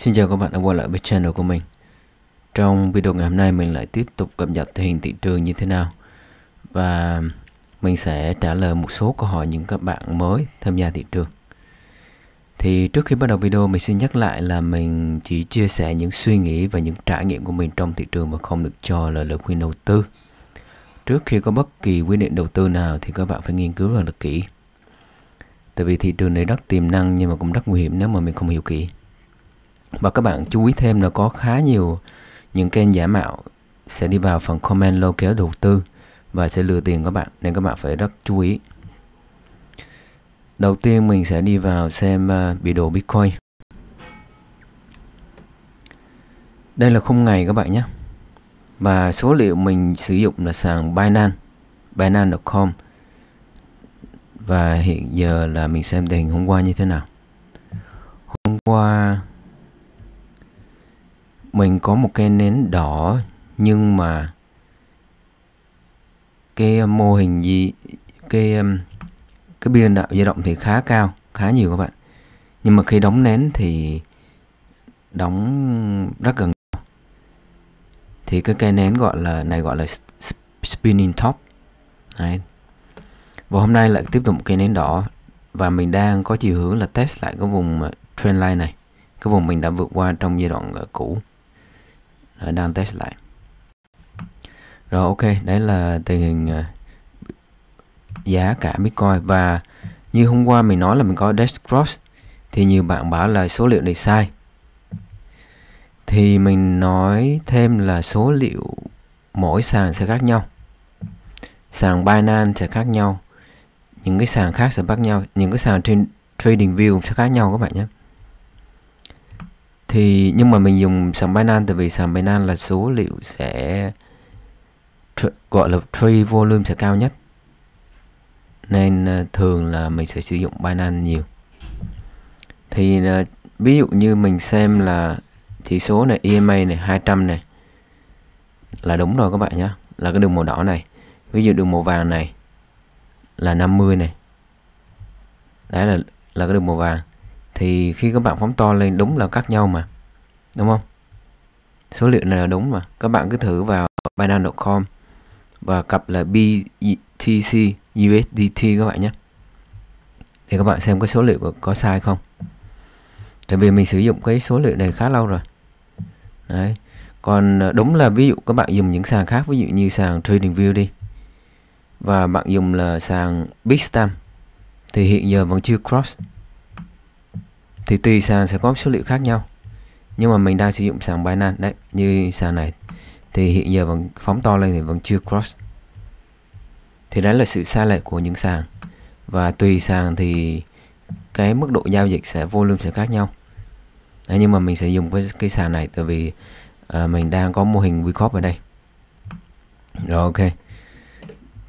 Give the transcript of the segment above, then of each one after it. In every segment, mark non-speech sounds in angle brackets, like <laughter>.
Xin chào các bạn đã quay lại với channel của mình Trong video ngày hôm nay mình lại tiếp tục cập nhật tình hình thị trường như thế nào Và mình sẽ trả lời một số câu hỏi những các bạn mới tham gia thị trường Thì trước khi bắt đầu video mình xin nhắc lại là mình chỉ chia sẻ những suy nghĩ và những trải nghiệm của mình trong thị trường mà không được cho là lời khuyên đầu tư Trước khi có bất kỳ quyết định đầu tư nào thì các bạn phải nghiên cứu rất là kỹ Tại vì thị trường này rất tiềm năng nhưng mà cũng rất nguy hiểm nếu mà mình không hiểu kỹ và các bạn chú ý thêm là có khá nhiều những kênh giả mạo sẽ đi vào phần comment lôi kéo đầu tư và sẽ lừa tiền các bạn nên các bạn phải rất chú ý đầu tiên mình sẽ đi vào xem uh, biểu đồ Bitcoin đây là khung ngày các bạn nhé và số liệu mình sử dụng là sàn Binance Binance.com và hiện giờ là mình xem tình hôm qua như thế nào hôm qua mình có một cây nến đỏ nhưng mà cái ờ, mô hình gì cái ờ, cái biên đạo dao động thì khá cao khá nhiều các bạn nhưng mà khi đóng nến thì đóng rất gần thì cái cây nén gọi là này gọi là spinning top Đấy. và hôm nay lại tiếp tục một cây nến đỏ và mình đang có chiều hướng là test lại cái vùng ờ, trendline này cái vùng mình đã vượt qua trong giai đoạn cũ rồi đang test lại. Rồi ok, đấy là tình hình ờ, giá cả Bitcoin và như hôm qua mình nói là mình có Dash Cross thì nhiều bạn bảo là số liệu này sai. Thì mình nói thêm là số liệu mỗi sàn sẽ khác nhau. Sàn Binance sẽ khác nhau. Những cái sàn khác sẽ khác nhau, những cái sàn trên trading view sẽ khác nhau các bạn nhé thì nhưng mà mình dùng sàn Binance tại vì sàn Binance là số liệu sẽ gọi là trade volume sẽ cao nhất nên ờ, thường là mình sẽ sử dụng Binance nhiều thì ờ, ví dụ như mình xem là chỉ số này EMA này 200 này là đúng rồi các bạn nhé là cái đường màu đỏ này ví dụ đường màu vàng này là 50 này đấy là là cái đường màu vàng thì khi các bạn phóng to lên đúng là khác nhau mà đúng không số liệu này là đúng mà các bạn cứ thử vào binance.com và cặp là BTC USDT các bạn nhé thì các bạn xem cái số liệu có, có sai không tại vì mình sử dụng cái số liệu này khá lâu rồi đấy còn ờ, đúng là ví dụ các bạn dùng những sàn khác ví dụ như sàn TradingView đi và bạn dùng là sàn Bitstamp thì hiện giờ vẫn chưa cross thì tùy sàn sẽ có số liệu khác nhau nhưng mà mình đang sử dụng sàn Binance đấy như sàn này thì hiện giờ vẫn phóng to lên thì vẫn chưa cross thì đấy là sự sai lệch của những sàn và tùy sàn thì cái mức độ giao dịch sẽ volume sẽ khác nhau đấy, nhưng mà mình sẽ dùng cái, cái sàn này tại vì à, mình đang có mô hình WeCorp ở đây rồi ok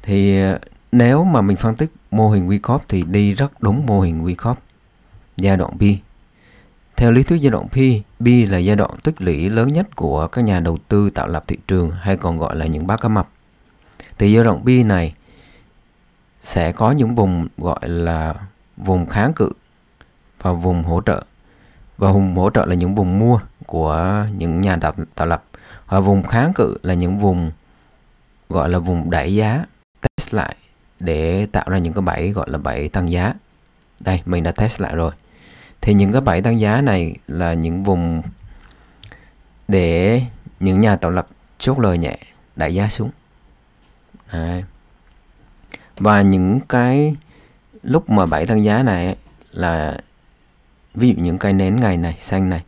thì à, nếu mà mình phân tích mô hình WeCorp thì đi rất đúng mô hình WeCorp giai đoạn P. Theo lý thuyết giai đoạn P, P là giai đoạn tích lũy lớn nhất của các nhà đầu tư tạo lập thị trường hay còn gọi là những bác cá mập. từ giai đoạn P này sẽ có những vùng gọi là vùng kháng cự và vùng hỗ trợ. Và vùng hỗ trợ là những vùng mua của những nhà tạo, tạo lập. Và vùng kháng cự là những vùng gọi là vùng đẩy giá test lại để tạo ra những cái bẫy gọi là bẫy tăng giá. Đây, mình đã test lại rồi thì những cái bẫy tăng giá này là những vùng để những nhà tạo lập chốt lời nhẹ đẩy giá xuống Đấy. và những cái lúc mà bẫy tăng giá này là ví dụ những cái nến ngày này xanh này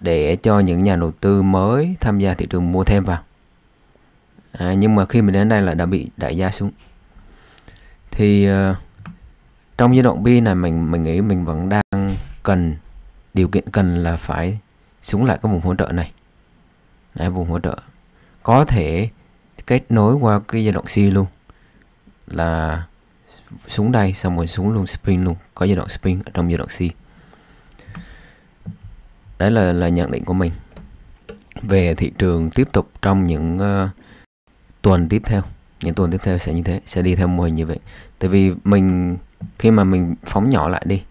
để cho những nhà đầu tư mới tham gia thị trường mua thêm vào à, nhưng mà khi mình đến đây là đã bị đẩy giá xuống thì uh, trong giai đoạn B này mình mình nghĩ mình vẫn đang cần điều kiện cần là phải xuống lại cái vùng hỗ trợ này Đấy, vùng hỗ trợ có thể kết nối qua cái giai đoạn C luôn là xuống đây xong rồi xuống luôn spring luôn có giai đoạn spring ở trong giai đoạn C đấy là là nhận định của mình về thị trường tiếp tục trong những uh, tuần tiếp theo những tuần tiếp theo sẽ như thế sẽ đi theo mô hình như vậy tại vì mình khi mà mình phóng nhỏ lại đi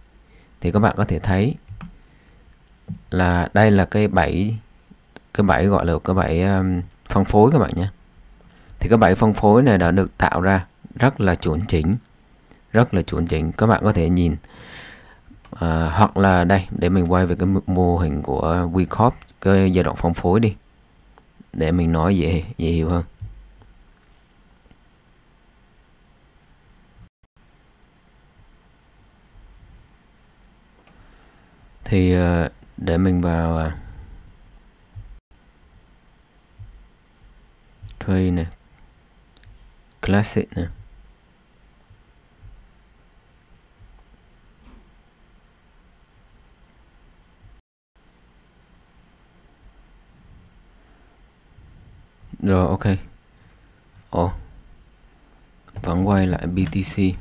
thì các bạn có thể thấy là đây là cây bảy, cái bảy gọi là cái bảy um, phân phối các bạn nhé thì cái bảy phân phối này đã được tạo ra rất là chuẩn chỉnh rất là chuẩn chỉnh các bạn có thể nhìn à, hoặc là đây để mình quay về cái mô hình của WeCorp cái giai đoạn phân phối đi để mình nói dễ dễ hiểu hơn thì ờ, để mình vào à, trade này classic này rồi ok ồ vẫn quay lại BTC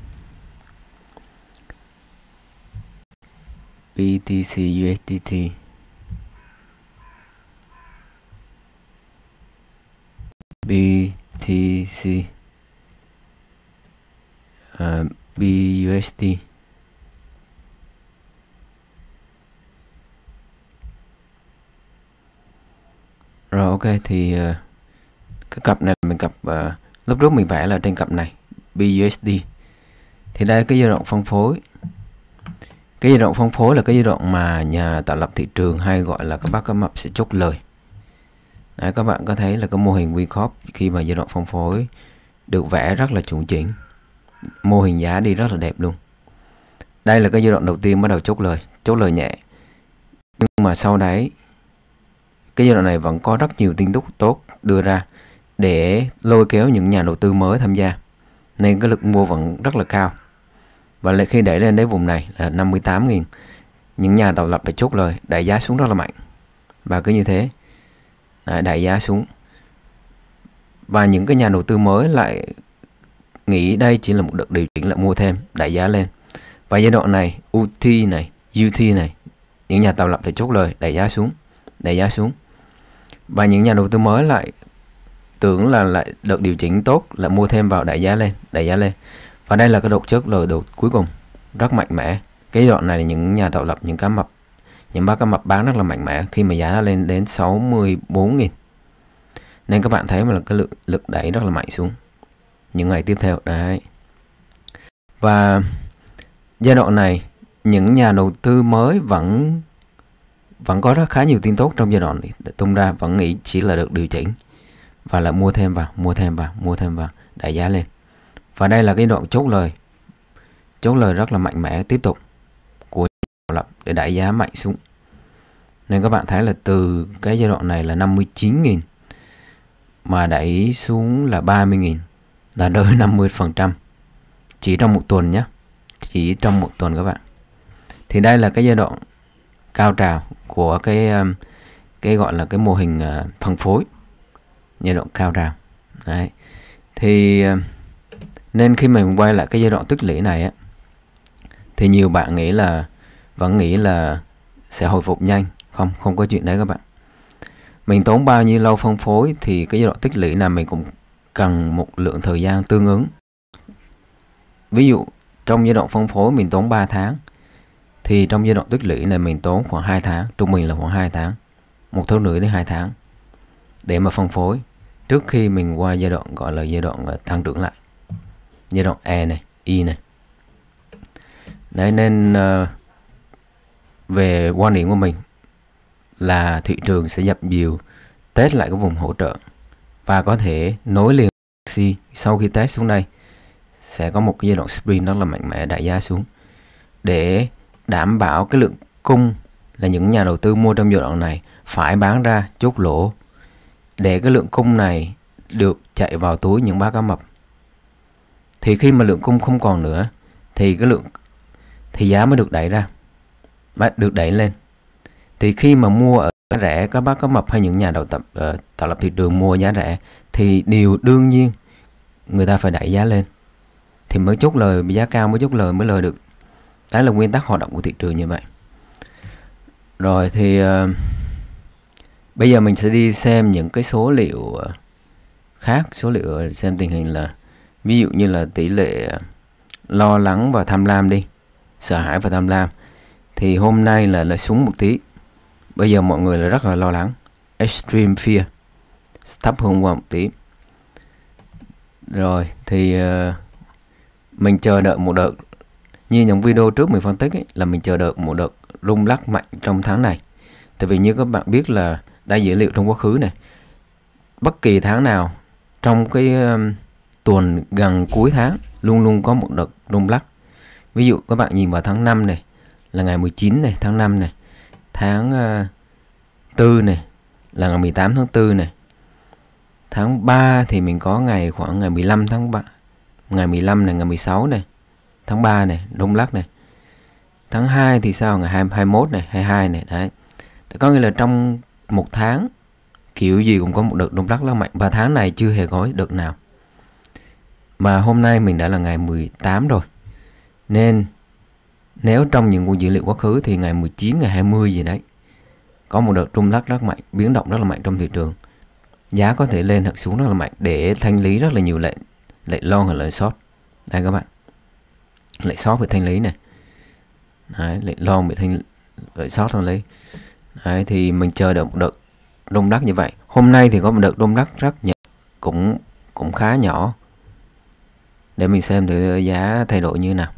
BTC USDT BTC uh, à, BUSD Rồi ok thì uh, cái cặp này mình cặp uh, lúc trước mình vẽ là trên cặp này BUSD thì đây cái giai đoạn phân phối cái giai đoạn phân phối là cái giai đoạn mà nhà tạo lập thị trường hay gọi là các bác các mập sẽ chốt lời Đấy, các bạn có thấy là cái mô hình WeCorp khi mà giai đoạn phân phối được vẽ rất là chuẩn chỉnh mô hình giá đi rất là đẹp luôn đây là cái giai đoạn đầu tiên bắt đầu chốt lời chốt lời nhẹ nhưng mà sau đấy cái giai đoạn này vẫn có rất nhiều tin tức tốt đưa ra để lôi kéo những nhà đầu tư mới tham gia nên cái lực mua vẫn rất là cao và lại khi đẩy lên đến vùng này là 58.000 những nhà độc lập phải chốt lời đẩy giá xuống rất là mạnh và cứ như thế à, đẩy giá xuống và những cái nhà đầu tư mới lại nghĩ đây chỉ là một đợt điều chỉnh lại mua thêm đẩy giá lên và giai đoạn này UT này UT này những nhà tạo lập để chốt lời đẩy giá xuống đẩy giá xuống và những nhà đầu tư mới lại tưởng là lại được điều chỉnh tốt là mua thêm vào đẩy giá lên đẩy giá lên và đây là cái đột chất lời đột cuối cùng, rất mạnh mẽ. Cái đoạn này là những nhà tạo lập, những cá mập, những bác cá mập bán rất là mạnh mẽ khi mà giá nó lên đến 64.000. Nên các bạn thấy mà là cái lực lực đẩy rất là mạnh xuống những ngày tiếp theo đấy. Và giai đoạn này những nhà đầu tư mới vẫn vẫn có rất khá nhiều tin tốt trong giai đoạn để tung ra vẫn nghĩ chỉ là được điều chỉnh và là mua thêm vào mua thêm vào mua thêm vào đẩy giá lên và đây là cái đoạn chốt lời. Chốt lời rất là mạnh mẽ tiếp tục của lập để đẩy giá mạnh xuống. Nên các bạn thấy là từ cái giai đoạn này là 59.000 mà đẩy xuống là 30.000 là rơi <laughs> 50% chỉ trong một tuần nhé chỉ trong một tuần các bạn thì đây là cái giai đoạn cao trào của cái um, cái gọi là cái mô hình ờ, phân phối giai đoạn cao trào đấy thì ờ, nên khi mình quay lại cái giai đoạn tích lũy này á thì nhiều bạn nghĩ là vẫn nghĩ là sẽ hồi phục nhanh không không có chuyện đấy các bạn mình tốn bao nhiêu lâu phân phối thì cái giai đoạn tích lũy là mình cũng cần một lượng thời gian tương ứng ví dụ trong giai đoạn phân phối mình tốn 3 tháng thì trong giai đoạn tích lũy này mình tốn khoảng 2 tháng trung bình là khoảng 2 tháng một tháng rưỡi đến 2 tháng để mà phân phối trước khi mình qua giai đoạn gọi là giai đoạn tăng trưởng lại như đoạn E này, i này. Đấy nên uh, về quan điểm của mình là thị trường sẽ dập dìu test lại cái vùng hỗ trợ và có thể nối liền c sau khi test xuống đây sẽ có một cái giai đoạn spring rất là mạnh mẽ đại giá xuống để đảm bảo cái lượng cung là những nhà đầu tư mua trong giai đoạn này phải bán ra chốt lỗ để cái lượng cung này được chạy vào túi những ba cá mập thì khi mà lượng cung không còn nữa thì cái lượng thì giá mới được đẩy ra bắt được đẩy lên thì khi mà mua ở giá rẻ các bác có mập hay những nhà đầu tập uh, tạo lập thị trường mua giá rẻ thì điều đương nhiên người ta phải đẩy giá lên thì mới chốt lời giá cao mới chốt lời mới lời được đấy là nguyên tắc hoạt động của thị trường như vậy rồi thì uh, bây giờ mình sẽ đi xem những cái số liệu ờ, khác số liệu xem tình hình là ví dụ như là tỷ lệ à, lo lắng và tham lam đi sợ hãi và tham lam thì hôm nay là là xuống một tí bây giờ mọi người là rất là lo lắng extreme fear thấp hơn qua một tí rồi thì uh, mình chờ đợi một đợt như những video trước mình phân tích ấy, là mình chờ đợi một đợt rung lắc mạnh trong tháng này tại vì như các bạn biết là đã dữ liệu trong quá khứ này bất kỳ tháng nào trong cái uh, tuần gần cuối tháng luôn luôn có một đợt rung lắc ví dụ các bạn nhìn vào tháng 5 này là ngày 19 này tháng 5 này tháng uh, ờ, 4 này là ngày 18 tháng 4 này tháng 3 thì mình có ngày khoảng ngày 15 tháng 3 ngày 15 này ngày 16 này tháng 3 này rung lắc này tháng 2 thì sao ngày 21 này 22 này đấy có nghĩa là trong một tháng kiểu gì cũng có một đợt rung lắc rất mạnh và tháng này chưa hề có đợt nào mà hôm nay mình đã là ngày 18 rồi Nên nếu trong những nguồn dữ liệu quá khứ thì ngày 19, ngày 20 gì đấy Có một đợt rung lắc rất mạnh, biến động rất là mạnh trong thị trường Giá có thể lên hoặc xuống rất là mạnh để thanh lý rất là nhiều lệnh Lệnh long và lệnh short Đây các bạn Lệnh short về thanh lý này đấy, Lệnh long bị thanh lệnh short thanh lý đấy, Thì mình chờ được một đợt rung lắc như vậy Hôm nay thì có một đợt rung lắc rất nhỏ Cũng cũng khá nhỏ để mình xem thử giá thay đổi như nào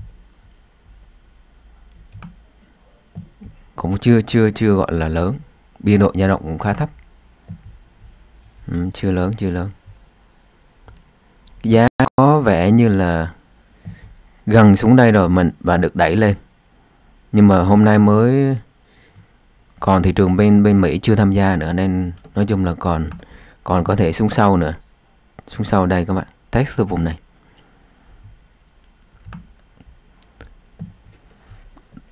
cũng chưa chưa chưa gọi là lớn biên độ dao động cũng khá thấp ừ, chưa lớn chưa lớn giá có vẻ như là gần xuống đây rồi mình và được đẩy lên nhưng mà hôm nay mới còn thị trường bên bên Mỹ chưa tham gia nữa nên nói chung là còn còn có thể xuống sâu nữa xuống sâu đây các bạn test từ vùng này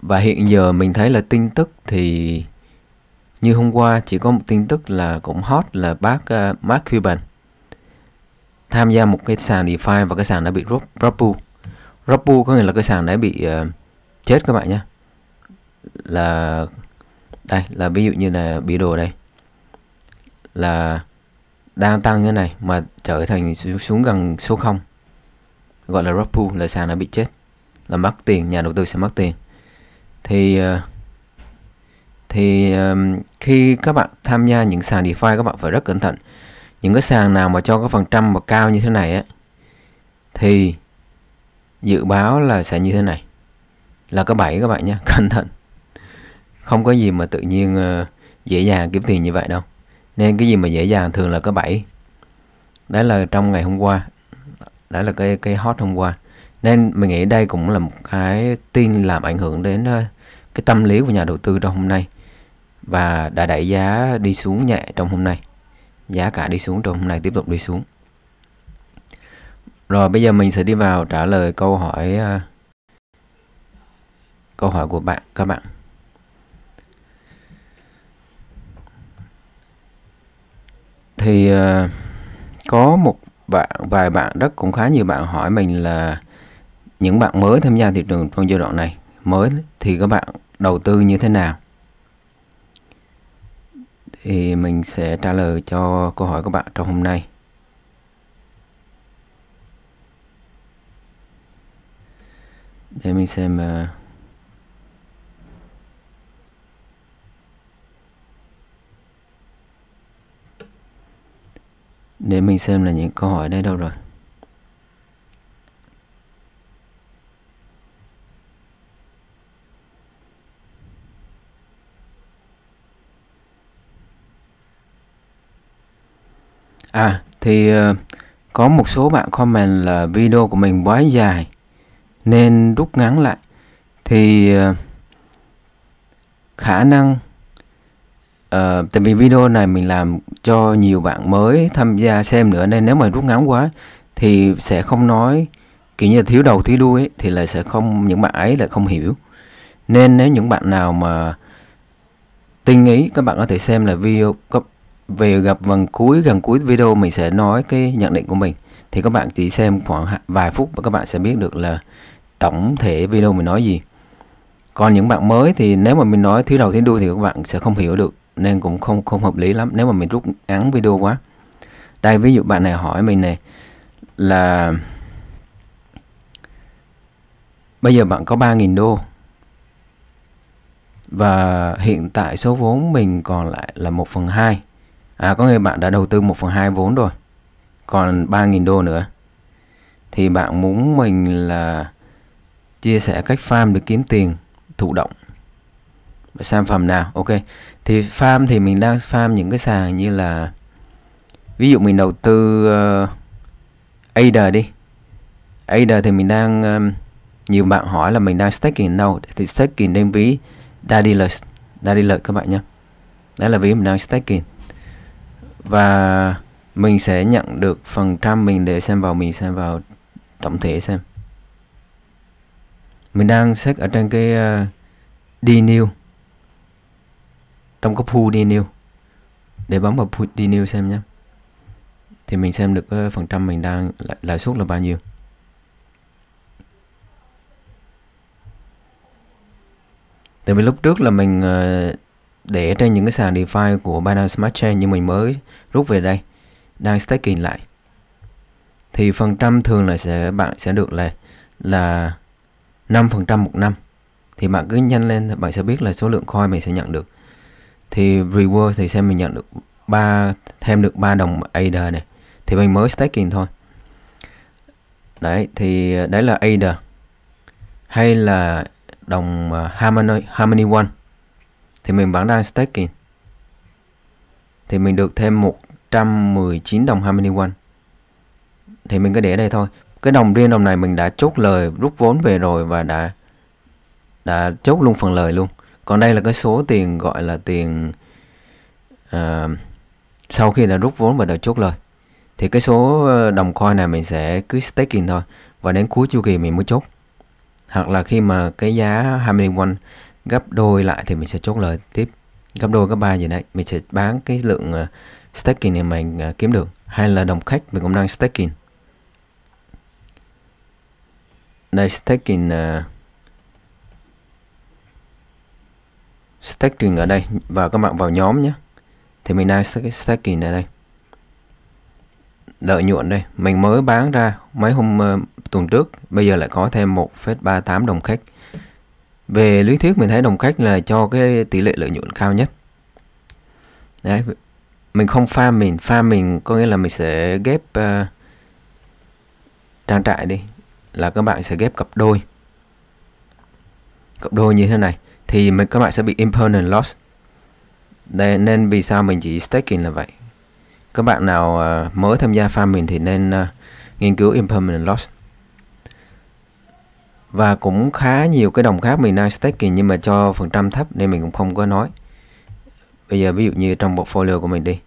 Và hiện giờ mình thấy là tin tức thì như hôm qua chỉ có một tin tức là cũng hot là bác uh, Mark Cuban tham gia một cái sàn DeFi và cái sàn đã bị Rapu. Rapu có nghĩa là cái sàn đã bị uh, chết các bạn nhé. Là đây là ví dụ như là bị đồ đây là đang tăng như này mà trở thành xuống, xuống gần số 0 gọi là Rapu là sàn đã bị chết là mất tiền nhà đầu tư sẽ mất tiền thì ờ, thì ờ, khi các bạn tham gia những sàn DeFi các bạn phải rất cẩn thận những cái sàn nào mà cho cái phần trăm mà cao như thế này á thì dự báo là sẽ như thế này là có bảy các bạn nhé <laughs> cẩn thận không có gì mà tự nhiên ờ, dễ dàng kiếm tiền như vậy đâu nên cái gì mà dễ dàng thường là có bảy đấy là trong ngày hôm qua đó là cái cái hot hôm qua nên mình nghĩ đây cũng là một cái tin làm ảnh hưởng đến cái tâm lý của nhà đầu tư trong hôm nay và đã đẩy giá đi xuống nhẹ trong hôm nay giá cả đi xuống trong hôm nay tiếp tục đi xuống rồi bây giờ mình sẽ đi vào trả lời câu hỏi uh, câu hỏi của bạn các bạn thì uh, có một bạn vài bạn rất cũng khá nhiều bạn hỏi mình là những bạn mới tham gia thị trường trong giai đoạn này mới thì các bạn đầu tư như thế nào thì mình sẽ trả lời cho câu hỏi của bạn trong hôm nay để mình xem ờ, để mình xem là những câu hỏi đây đâu rồi À, thì ờ, có một số bạn comment là video của mình quá dài nên rút ngắn lại. Thì ờ, khả năng uh, tại vì video này mình làm cho nhiều bạn mới tham gia xem nữa nên nếu mà rút ngắn quá thì sẽ không nói kiểu như là thiếu đầu thiếu đuôi ấy, thì là sẽ không những bạn ấy là không hiểu. Nên nếu những bạn nào mà tinh ý các bạn có thể xem là video các về gặp gần cuối gần cuối video mình sẽ nói cái nhận định của mình thì các bạn chỉ xem khoảng vài phút và các bạn sẽ biết được là tổng thể video mình nói gì còn những bạn mới thì nếu mà mình nói thứ đầu thứ đuôi thì các bạn sẽ không hiểu được nên cũng không không hợp lý lắm nếu mà mình rút ngắn video quá đây ví dụ bạn này hỏi mình này là bây giờ bạn có 3.000 đô và hiện tại số vốn mình còn lại là 1 phần 2 À có người bạn đã đầu tư 1 phần 2 vốn rồi Còn 3.000 đô nữa Thì bạn muốn mình là Chia sẻ cách farm để kiếm tiền Thụ động Sản phẩm nào Ok Thì farm thì mình đang farm những cái sàn như là Ví dụ mình đầu tư uh, ờ, ADA đi ADA thì mình đang um, Nhiều bạn hỏi là mình đang staking đâu Thì staking đem ví Daddy Daddy các bạn nhé Đó là ví mình đang staking và mình sẽ nhận được phần trăm mình để xem vào mình xem vào tổng thể xem mình đang xét ở trên cái uh, ờ, DNew trong cái pool DNew để bấm vào pool DNew xem nhé thì mình xem được uh, phần trăm mình đang lãi suất là bao nhiêu tại vì lúc trước là mình uh, để trên những cái sàn DeFi của Binance Smart Chain như mình mới rút về đây đang staking lại thì phần trăm thường là sẽ bạn sẽ được là là 5% một năm thì bạn cứ nhanh lên bạn sẽ biết là số lượng coin mình sẽ nhận được thì reward thì xem mình nhận được ba thêm được 3 đồng ADA e này thì mình mới staking thôi đấy thì đấy là ADA e. hay là đồng uh, Harmony Harmony One thì mình vẫn đang staking thì mình được thêm 119 đồng 21 thì mình cứ để đây thôi cái đồng riêng đồng này mình đã chốt lời rút vốn về rồi và đã đã chốt luôn phần lời luôn còn đây là cái số tiền gọi là tiền uh, sau khi đã rút vốn và đã chốt lời thì cái số ờ, đồng coin này mình sẽ cứ staking thôi và đến cuối chu kỳ mình mới chốt hoặc là khi mà cái giá 21 gấp đôi lại thì mình sẽ chốt lời tiếp gấp đôi gấp ba gì đấy mình sẽ bán cái lượng uh, staking này mình ờ, kiếm được hay là đồng khách mình cũng đang staking đây staking uh, staking ở đây và các bạn vào nhóm nhé thì mình đang staking ở đây lợi nhuận đây mình mới bán ra mấy hôm uh, tuần trước bây giờ lại có thêm 1,38 đồng khách về lý thuyết mình thấy đồng cách là cho cái tỷ lệ lợi nhuận cao nhất đấy mình không farm mình farm mình có nghĩa là mình sẽ ghép uh, trang trại đi là các bạn sẽ ghép cặp đôi cặp đôi như thế này thì mình các bạn sẽ bị impermanent loss đây, nên vì sao mình chỉ staking là vậy các bạn nào uh, mới tham gia farming thì nên uh, nghiên cứu impermanent loss và cũng khá nhiều cái đồng khác mình đang staking nhưng mà cho phần trăm thấp nên mình cũng không có nói bây giờ ví dụ như trong portfolio của mình đi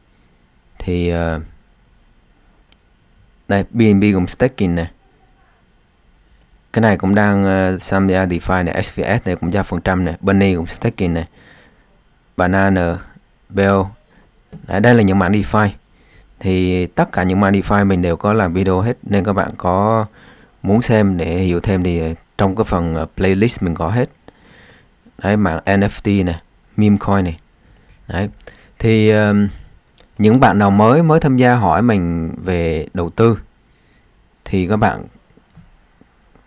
thì uh, đây BNB cũng staking nè cái này cũng đang uh, ờ, Samia DeFi này SVS này cũng ra phần trăm này Bunny cũng staking này Banana Bell Đấy, đây là những mạng DeFi thì tất cả những mạng DeFi mình đều có làm video hết nên các bạn có muốn xem để hiểu thêm thì trong cái phần ờ, playlist mình có hết đấy mạng NFT này meme coin này đấy thì um, những bạn nào mới mới tham gia hỏi mình về đầu tư thì các bạn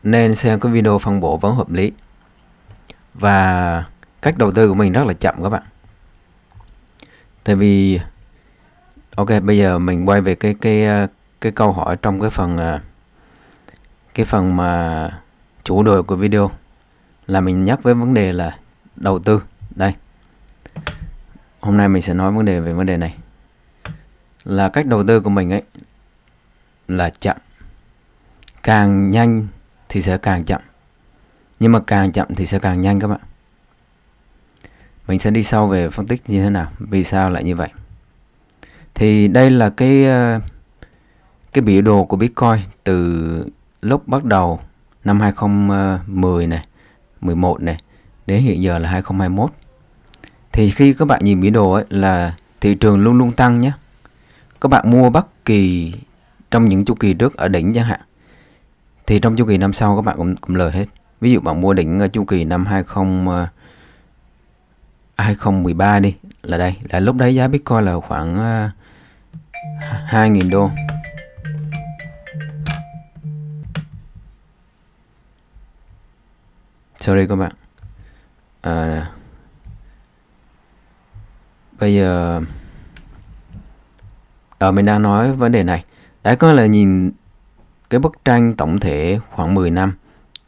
nên xem cái video phân bổ vấn hợp lý và cách đầu tư của mình rất là chậm các bạn tại vì ok bây giờ mình quay về cái cái ờ, cái câu hỏi trong cái phần ờ, cái phần mà chủ đề của video là mình nhắc với vấn đề là đầu tư đây hôm nay mình sẽ nói vấn đề về vấn đề này là cách đầu tư của mình ấy là chậm càng nhanh thì sẽ càng chậm nhưng mà càng chậm thì sẽ càng nhanh các bạn mình sẽ đi sâu về phân tích như thế nào vì sao lại như vậy thì đây là cái ờ, cái biểu đồ của bitcoin từ lúc bắt đầu năm 2010 ờ, này, 11 này đến hiện giờ là 2021. Thì khi các bạn nhìn biểu đồ ấy là thị trường luôn luôn tăng nhé. Các bạn mua bất kỳ trong những chu kỳ trước ở đỉnh chẳng hạn thì trong chu kỳ năm sau các bạn cũng, cũng lời hết. Ví dụ bạn mua đỉnh ở ờ, chu kỳ năm 20 2013 ờ, đi là đây là lúc đấy giá Bitcoin là khoảng 2.000 đô sorry các bạn à, bây giờ đó ờ, mình đang nói vấn đề này Đấy có là nhìn cái bức tranh tổng thể khoảng 10 năm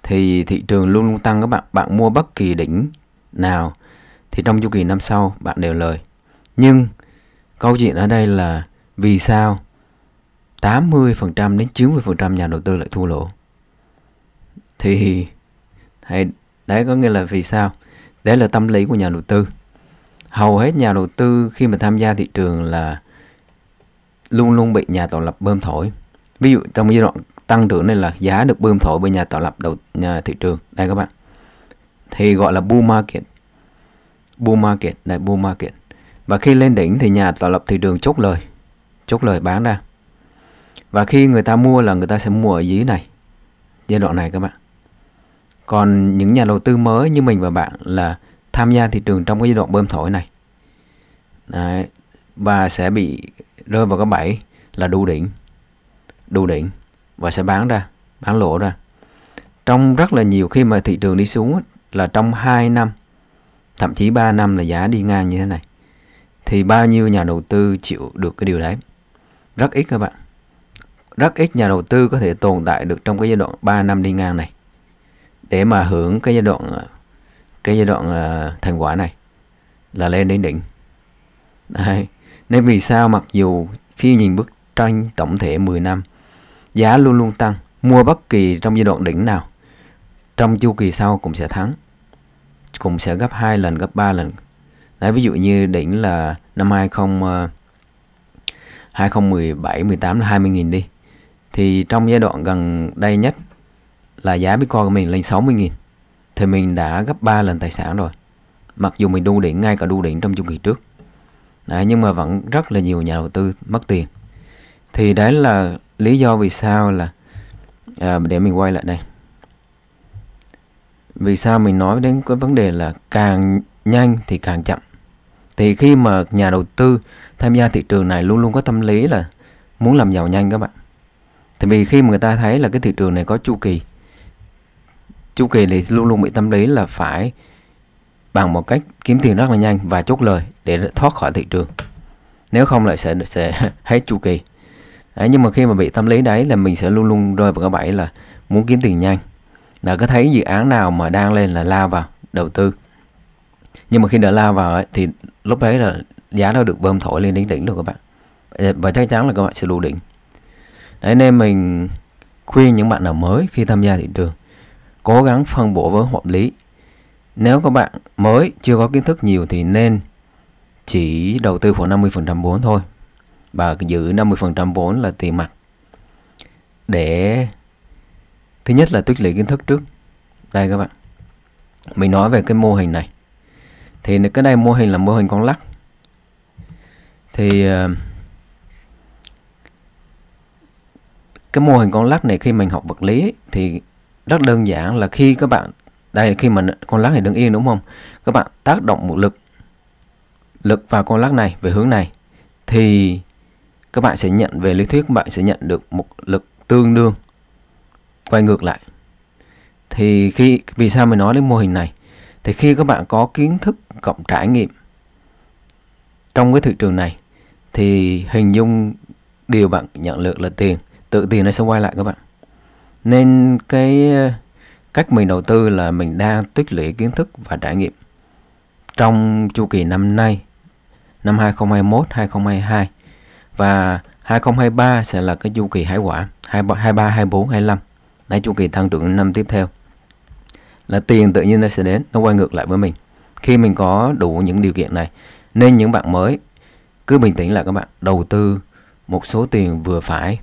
thì thị trường luôn luôn tăng các bạn bạn mua bất kỳ đỉnh nào thì trong chu kỳ năm sau bạn đều lời nhưng câu chuyện ở đây là vì sao 80% đến 90% nhà đầu tư lại thua lỗ thì hãy đấy có nghĩa là vì sao đấy là tâm lý của nhà đầu tư hầu hết nhà đầu tư khi mà tham gia thị trường là luôn luôn bị nhà tạo lập bơm thổi ví dụ trong giai đoạn tăng trưởng này là giá được bơm thổi bởi nhà tạo lập đầu nhà thị trường đây các bạn thì gọi là bull market bull market đây bull market và khi lên đỉnh thì nhà tạo lập thị trường chốt lời chốt lời bán ra và khi người ta mua là người ta sẽ mua ở dưới này giai đoạn này các bạn còn những nhà đầu tư mới như mình và bạn là tham gia thị trường trong cái giai đoạn bơm thổi này Đấy. và sẽ bị rơi vào cái bẫy là đu đỉnh đu đỉnh và sẽ bán ra bán lỗ ra trong rất là nhiều khi mà thị trường đi xuống là trong 2 năm thậm chí 3 năm là giá đi ngang như thế này thì bao nhiêu nhà đầu tư chịu được cái điều đấy rất ít các bạn rất ít nhà đầu tư có thể tồn tại được trong cái giai đoạn 3 năm đi ngang này để mà hưởng cái giai đoạn cái giai đoạn ờ, thành quả này là lên đến đỉnh Đấy. nên vì sao mặc dù khi nhìn bức tranh tổng thể 10 năm giá luôn luôn tăng mua bất kỳ trong giai đoạn đỉnh nào trong chu kỳ sau cũng sẽ thắng cũng sẽ gấp 2 lần gấp 3 lần Đấy, ví dụ như đỉnh là năm 20 2017 18 là 20.000 đi thì trong giai đoạn gần đây nhất là giá Bitcoin của mình lên 60.000 thì mình đã gấp 3 lần tài sản rồi. Mặc dù mình đu đỉnh ngay cả đu đỉnh trong chu kỳ trước. Đấy, nhưng mà vẫn rất là nhiều nhà đầu tư mất tiền. Thì đấy là lý do vì sao là à, để mình quay lại đây. Vì sao mình nói đến cái vấn đề là càng nhanh thì càng chậm. Thì khi mà nhà đầu tư tham gia thị trường này luôn luôn có tâm lý là muốn làm giàu nhanh các bạn. Tại vì khi mà người ta thấy là cái thị trường này có chu kỳ chu kỳ thì luôn luôn bị tâm lý là phải bằng một cách kiếm tiền rất là nhanh và chốt lời để thoát khỏi thị trường nếu không lại sẽ sẽ <laughs> hết chu kỳ đấy, nhưng mà khi mà bị tâm lý đấy là mình sẽ luôn luôn rơi vào cái bẫy là muốn kiếm tiền nhanh là có thấy dự án nào mà đang lên là lao vào đầu tư nhưng mà khi đã lao vào ấy, thì lúc đấy là giá nó được bơm thổi lên đến đỉnh rồi các bạn và chắc chắn là các bạn sẽ lù đỉnh đấy nên mình khuyên những bạn nào mới khi tham gia thị trường cố gắng phân bổ vốn hợp lý. Nếu các bạn mới chưa có kiến thức nhiều thì nên chỉ đầu tư khoảng 50% vốn thôi và giữ 50% vốn là tiền mặt để thứ nhất là tích lũy kiến thức trước đây các bạn mình nói về cái mô hình này thì cái đây mô hình là mô hình con lắc thì ờ, cái mô hình con lắc này khi mình học vật lý thì rất đơn giản là khi các bạn đây khi mà con lắc này đứng yên đúng không các bạn tác động một lực lực vào con lắc này về hướng này thì các bạn sẽ nhận về lý thuyết các bạn sẽ nhận được một lực tương đương quay ngược lại thì khi vì sao mình nói đến mô hình này thì khi các bạn có kiến thức cộng trải nghiệm trong cái thị trường này thì hình dung điều bạn nhận được là tiền tự tiền nó sẽ quay lại các bạn nên cái ờ, cách mình đầu tư là mình đang tích lũy kiến thức và trải nghiệm trong chu kỳ năm nay năm 2021 2022 và 2023 sẽ là cái chu kỳ hải quả 23 24 25 là chu kỳ tăng trưởng năm tiếp theo là tiền tự nhiên nó sẽ đến nó quay ngược lại với mình khi mình có đủ những điều kiện này nên những bạn mới cứ bình tĩnh lại các bạn đầu tư một số tiền vừa phải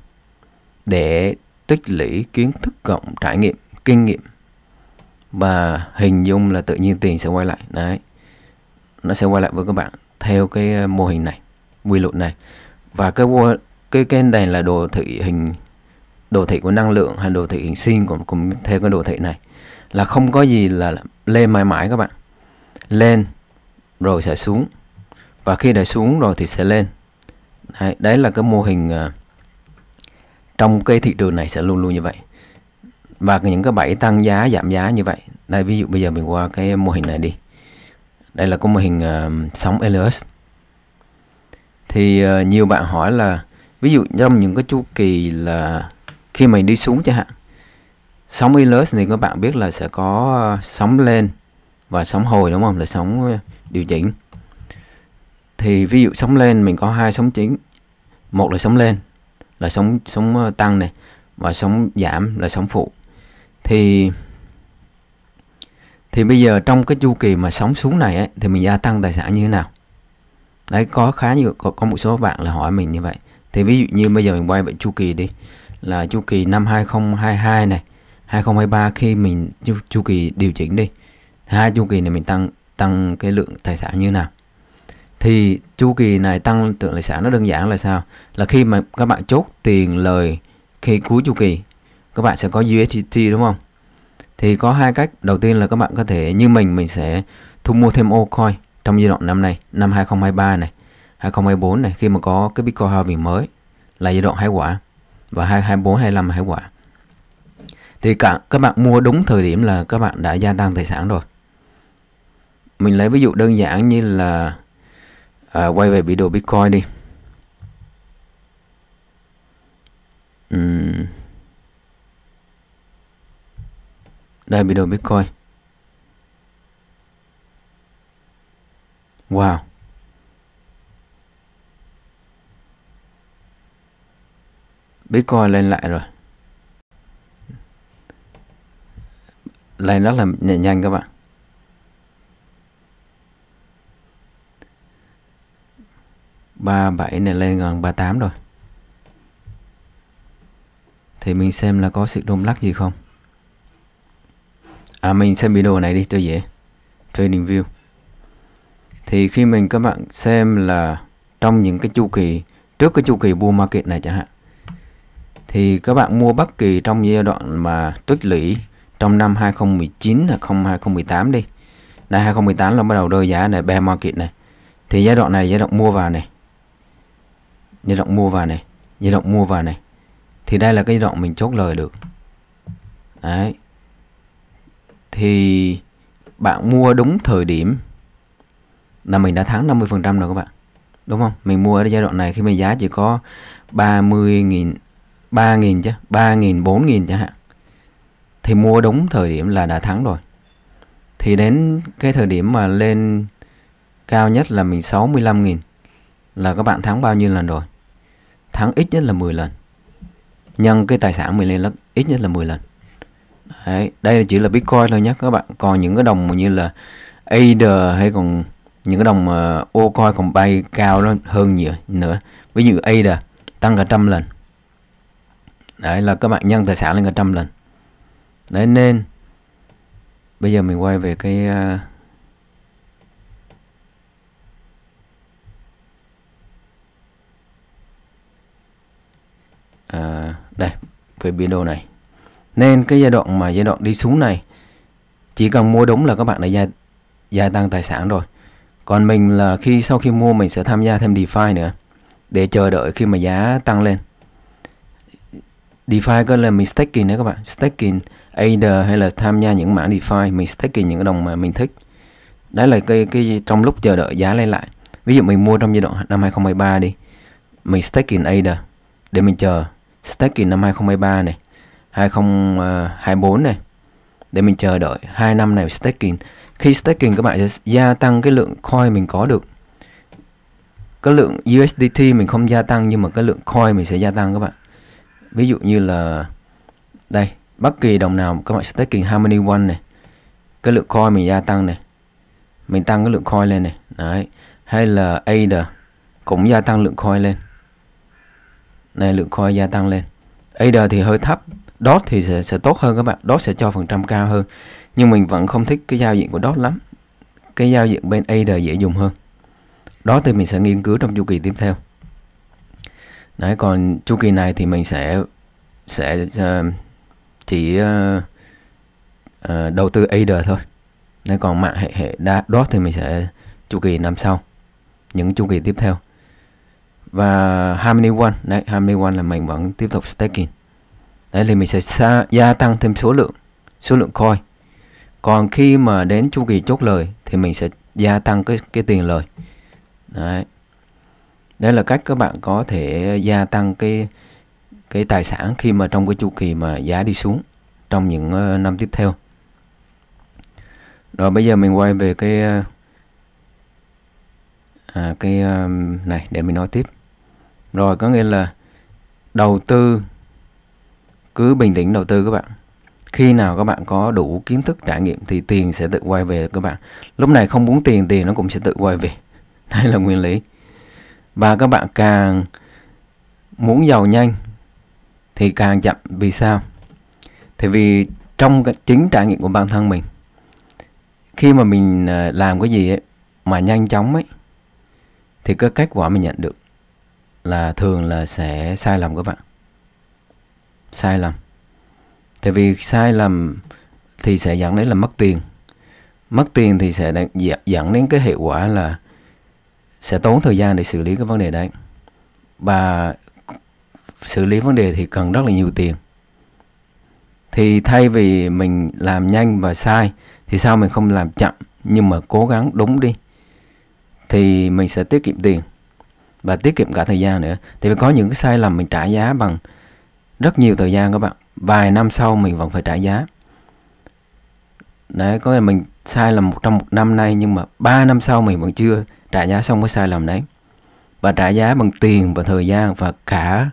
để tích lũy kiến thức cộng trải nghiệm kinh nghiệm và hình dung là tự nhiên tiền sẽ quay lại đấy nó sẽ quay lại với các bạn theo cái ờ, mô hình này quy luật này và cái cái cái này là đồ thị hình đồ thị của năng lượng hay đồ thị hình sinh cũng cùng theo cái đồ thị này là không có gì là lên mãi mãi các bạn lên rồi sẽ xuống và khi đã xuống rồi thì sẽ lên đấy, đấy là cái mô hình uh, trong cái thị trường này sẽ luôn luôn như vậy và những cái bẫy tăng giá giảm giá như vậy đây ví dụ bây giờ mình qua cái mô hình này đi đây là có mô hình uh, sóng LS thì uh, nhiều bạn hỏi là ví dụ trong những cái chu kỳ là khi mình đi xuống chẳng hạn sóng LS thì các bạn biết là sẽ có ờ, sóng lên và sóng hồi đúng không là sóng ờ, điều chỉnh thì ví dụ sóng lên mình có hai sóng chính một là sóng lên là sóng sóng ờ, tăng này và sóng giảm là sóng phụ thì thì bây giờ trong cái chu kỳ mà sóng xuống này ấy, thì mình gia tăng tài sản như thế nào đấy có khá nhiều có, có một số bạn là hỏi mình như vậy thì ví dụ như bây giờ mình quay về chu kỳ đi là chu kỳ năm 2022 này 2023 khi mình chu, chu kỳ điều chỉnh đi hai chu kỳ này mình tăng tăng cái lượng tài sản như thế nào thì chu kỳ này tăng trưởng tài sản nó đơn giản là sao là khi mà các bạn chốt tiền lời khi cuối chu kỳ các bạn sẽ có USDT đúng không thì có hai cách đầu tiên là các bạn có thể như mình mình sẽ thu mua thêm ô trong giai đoạn năm này năm 2023 này 2024 này khi mà có cái Bitcoin halving mới là giai đoạn hai quả và 2024 25 hai quả thì cả các bạn mua đúng thời điểm là các bạn đã gia tăng tài sản rồi mình lấy ví dụ đơn giản như là à, quay về biểu đồ Bitcoin đi uhm. đây biểu đồ Bitcoin wow Bitcoin lên lại rồi lên rất là nhẹ nhanh các bạn 37 này lên gần 38 rồi thì mình xem là có sự rung lắc gì không à mình xem video này đi cho dễ trading view thì khi mình các bạn xem là trong những cái chu kỳ trước cái chu kỳ bull market này chẳng hạn thì các bạn mua bất kỳ trong giai đoạn mà tích lũy trong năm 2019 hoặc 2018 đi này 2018 là bắt đầu đôi giá này bear market này thì giai đoạn này giai đoạn mua vào này giai đoạn mua vào này giai đoạn mua vào này Thì đây là cái giai đoạn mình chốt lời được Đấy Thì bạn mua đúng thời điểm là mình đã thắng 50% rồi các bạn Đúng không? Mình mua ở giai đoạn này khi mà giá chỉ có 30.000 3.000 chứ 3.000, 4.000 chẳng hạn Thì mua đúng thời điểm là đã thắng rồi Thì đến cái thời điểm mà lên cao nhất là mình 65.000 Là các bạn thắng bao nhiêu lần rồi thắng ít nhất là 10 lần nhân cái tài sản mình lên lắc ít nhất là 10 lần Đấy, đây là chỉ là Bitcoin thôi nhé các bạn còn những cái đồng như là ADR hay còn những cái đồng uh, ô coi còn bay cao đó, hơn nhiều nữa ví dụ ADR tăng cả trăm lần đấy là các bạn nhân tài sản lên cả trăm lần đấy nên bây giờ mình quay về cái uh, à, đây về biên độ này nên cái giai đoạn mà giai đoạn đi xuống này chỉ cần mua đúng là các bạn đã gia, gia tăng tài sản rồi còn mình là khi sau khi mua mình sẽ tham gia thêm DeFi nữa để chờ đợi khi mà giá tăng lên DeFi có là mình staking đấy các bạn staking ADA hay là tham gia những mã DeFi mình staking những đồng mà mình thích đấy là cái cái trong lúc chờ đợi giá lên lại ví dụ mình mua trong giai đoạn năm 2013 đi mình staking ADA để mình chờ staking năm 2023 này 2024 à, này để mình chờ đợi hai năm này staking khi staking các bạn sẽ gia tăng cái lượng coin mình có được cái lượng USDT mình không gia tăng nhưng mà cái lượng coin mình sẽ gia tăng các bạn ví dụ như là đây bất kỳ đồng nào các bạn staking Harmony One này cái lượng coin mình gia tăng này mình tăng cái lượng coin lên này đấy hay là ADA cũng gia tăng lượng coin lên này lượng coi gia tăng lên ADA thì hơi thấp DOT thì sẽ, sẽ tốt hơn các bạn DOT sẽ cho phần trăm cao hơn nhưng mình vẫn không thích cái giao diện của DOT lắm cái giao diện bên ADA dễ dùng hơn đó thì mình sẽ nghiên cứu trong chu kỳ tiếp theo đấy còn chu kỳ này thì mình sẽ sẽ uh, chỉ uh, uh, đầu tư ADA thôi đấy còn mạng hệ hệ DOT thì mình sẽ chu kỳ năm sau những chu kỳ tiếp theo và Harmony One đấy Harmony One là mình vẫn tiếp tục staking đấy thì mình sẽ xa, gia tăng thêm số lượng số lượng coin còn khi mà đến chu kỳ chốt lời thì mình sẽ gia tăng cái cái tiền lời đấy đây là cách các bạn có thể gia tăng cái cái tài sản khi mà trong cái chu kỳ mà giá đi xuống trong những ờ, năm tiếp theo rồi bây giờ mình quay về cái ờ, à, cái ờ, này để mình nói tiếp rồi có nghĩa là đầu tư cứ bình tĩnh đầu tư các bạn. Khi nào các bạn có đủ kiến thức trải nghiệm thì tiền sẽ tự quay về các bạn. Lúc này không muốn tiền tiền nó cũng sẽ tự quay về. <laughs> Đây là nguyên lý. Và các bạn càng muốn giàu nhanh thì càng chậm vì sao? Thì vì trong chính trải nghiệm của bản thân mình khi mà mình ờ, làm cái gì ấy, mà nhanh chóng ấy thì cái kết quả mình nhận được là thường là sẽ sai lầm các bạn sai lầm tại vì sai lầm thì sẽ dẫn đến là mất tiền mất tiền thì sẽ dẫn đến cái hệ quả là sẽ tốn thời gian để xử lý cái vấn đề đấy và xử lý vấn đề thì cần rất là nhiều tiền thì thay vì mình làm nhanh và sai thì sao mình không làm chậm nhưng mà cố gắng đúng đi thì mình sẽ tiết kiệm tiền và tiết kiệm cả thời gian nữa thì mình có những cái sai lầm mình trả giá bằng rất nhiều thời gian các bạn vài năm sau mình vẫn phải trả giá đấy có nghĩa mình sai lầm một trong một năm nay nhưng mà ba năm sau mình vẫn chưa trả giá xong cái sai lầm đấy và trả giá bằng tiền và thời gian và cả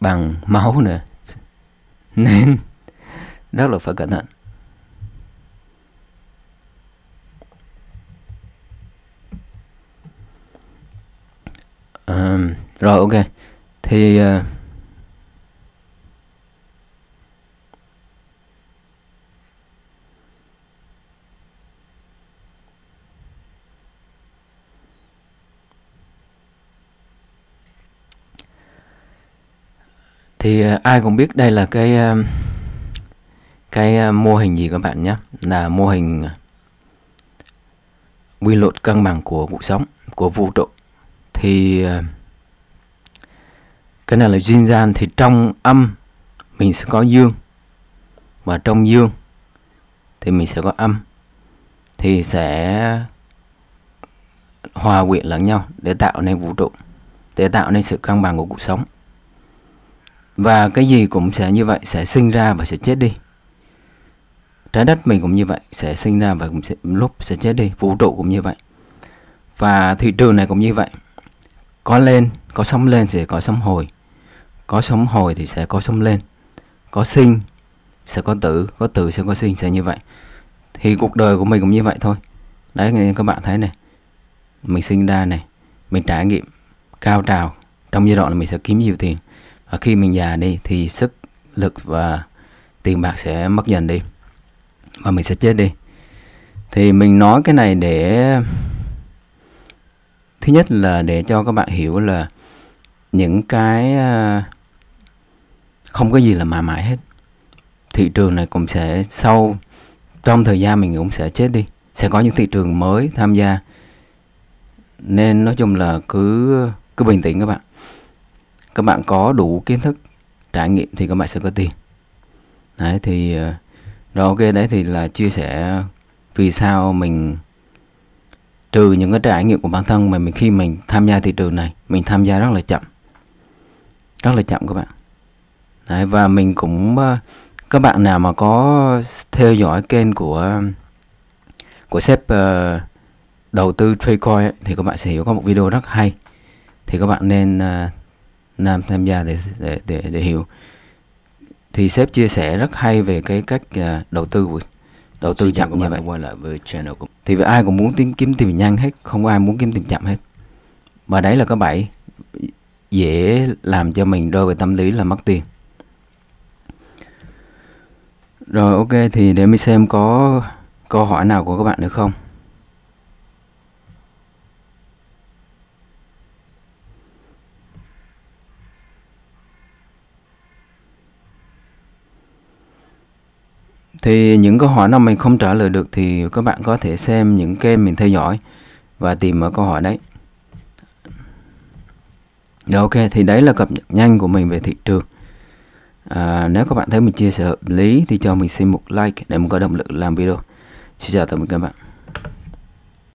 bằng máu nữa <laughs> nên rất là phải cẩn thận rồi ok thì ờ, thì ờ, ai cũng biết đây là cái ờ, cái mô hình gì các bạn nhé là mô hình quy luật cân bằng của cuộc sống của vũ trụ thì cái này là yin gian thì trong âm mình sẽ có dương và trong dương thì mình sẽ có âm thì sẽ hòa quyện lẫn nhau để tạo nên vũ trụ để tạo nên sự cân bằng của cuộc sống và cái gì cũng sẽ như vậy sẽ sinh ra và sẽ chết đi trái đất mình cũng như vậy sẽ sinh ra và cũng sẽ, lúc sẽ chết đi vũ trụ cũng như vậy và thị trường này cũng như vậy có lên có sóng lên thì có sóng hồi có sóng hồi thì sẽ có sóng lên có sinh sẽ có tử có tử sẽ có sinh sẽ như vậy thì cuộc đời của mình cũng như vậy thôi đấy nên các bạn thấy này mình sinh ra này mình trải nghiệm cao trào trong giai đoạn là mình sẽ kiếm nhiều tiền và khi mình già đi thì sức lực và tiền bạc sẽ mất dần đi và mình sẽ chết đi thì mình nói cái này để thứ nhất là để cho các bạn hiểu là những cái à, không có gì là mãi mãi hết thị trường này cũng sẽ sau trong thời gian mình cũng sẽ chết đi sẽ có những thị trường mới tham gia nên nói chung là cứ cứ bình tĩnh các bạn các bạn có đủ kiến thức trải nghiệm thì các bạn sẽ có tiền đấy thì ờ, rồi ok đấy thì là chia sẻ vì sao mình trừ những cái trải nghiệm của bản thân mà mình khi mình tham gia thị trường này mình tham gia rất là chậm rất là chậm các bạn Đấy, và mình cũng ờ, các bạn nào mà có theo dõi kênh của của sếp ờ, đầu tư Tradecoin ấy, thì các bạn sẽ hiểu có một video rất hay thì các bạn nên uh, nam tham gia để, để để để hiểu thì sếp chia sẻ rất hay về cái cách đầu tư đầu tư chậm như vậy quay lại với channel của... thì ai cũng muốn tìm kiếm tiền nhanh hết không có ai muốn kiếm tiền chậm hết và đấy là cái bẫy dễ làm cho mình rơi về tâm lý là mất tiền rồi ok thì để mình xem có câu hỏi nào của các bạn nữa không. Thì những câu hỏi nào mình không trả lời được thì các bạn có thể xem những kênh mình theo dõi và tìm ở câu hỏi đấy. Rồi ok thì đấy là cập nhật nhanh của mình về thị trường. À, nếu các bạn thấy mình chia sẻ hợp lý thì cho mình xin một like để mình có động lực làm video. Xin chào tạm biệt các bạn.